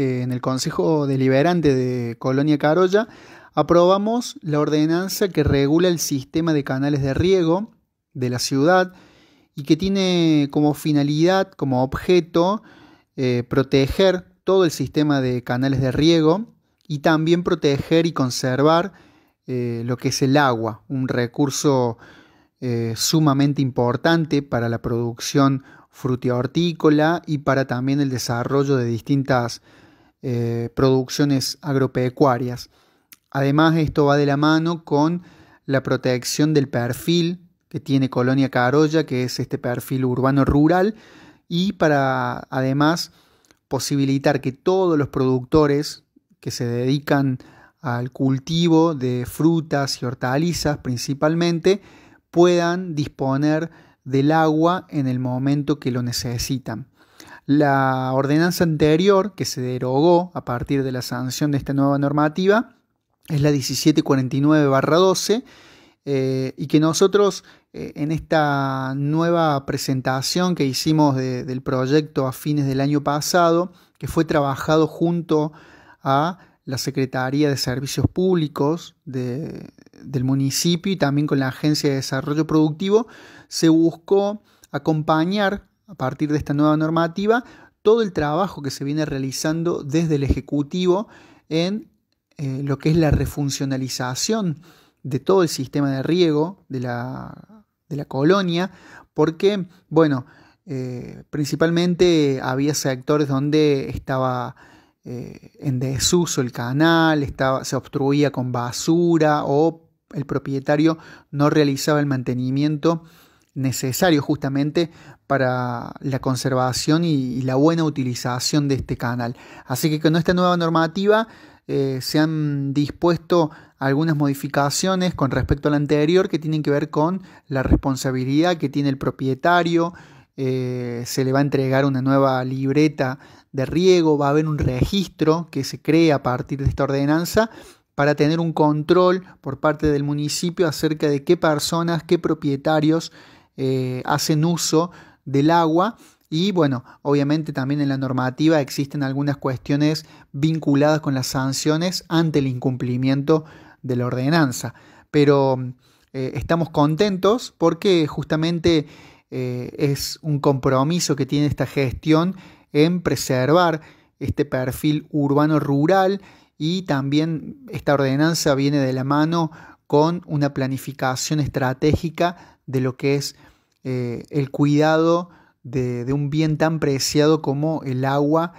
Eh, en el Consejo Deliberante de Colonia Carolla, aprobamos la ordenanza que regula el sistema de canales de riego de la ciudad y que tiene como finalidad, como objeto, eh, proteger todo el sistema de canales de riego y también proteger y conservar eh, lo que es el agua, un recurso sumamente importante para la producción frutihortícola y para también el desarrollo de distintas eh, producciones agropecuarias. Además, esto va de la mano con la protección del perfil que tiene Colonia Carolla, que es este perfil urbano-rural, y para además posibilitar que todos los productores que se dedican al cultivo de frutas y hortalizas principalmente puedan disponer del agua en el momento que lo necesitan. La ordenanza anterior, que se derogó a partir de la sanción de esta nueva normativa, es la 1749-12, eh, y que nosotros eh, en esta nueva presentación que hicimos del proyecto a fines del año pasado, que fue trabajado junto a la Secretaría de Servicios Públicos del municipio y también con la Agencia de Desarrollo Productivo, se buscó acompañar a partir de esta nueva normativa, todo el trabajo que se viene realizando desde el Ejecutivo en eh, lo que es la refuncionalización de todo el sistema de riego de la, colonia, porque, bueno, eh, principalmente había sectores donde estaba eh, en desuso el canal, estaba, se obstruía con basura o el propietario no realizaba el mantenimiento necesario justamente para la conservación y, la buena utilización de este canal. Así que con esta nueva normativa eh, se han dispuesto algunas modificaciones con respecto a la anterior que tienen que ver con la responsabilidad que tiene el propietario. Eh, se le va a entregar una nueva libreta de riego, va a haber un registro que se crea a partir de esta ordenanza para tener un control por parte del municipio acerca de qué personas, qué propietarios eh, hacen uso del agua y bueno, obviamente también en la normativa existen algunas cuestiones vinculadas con las sanciones ante el incumplimiento de la ordenanza. Pero eh, estamos contentos porque justamente eh, es un compromiso que tiene esta gestión en preservar este perfil urbano-rural y también esta ordenanza viene de la mano con una planificación estratégica de lo que es eh, el cuidado de un bien tan preciado como el agua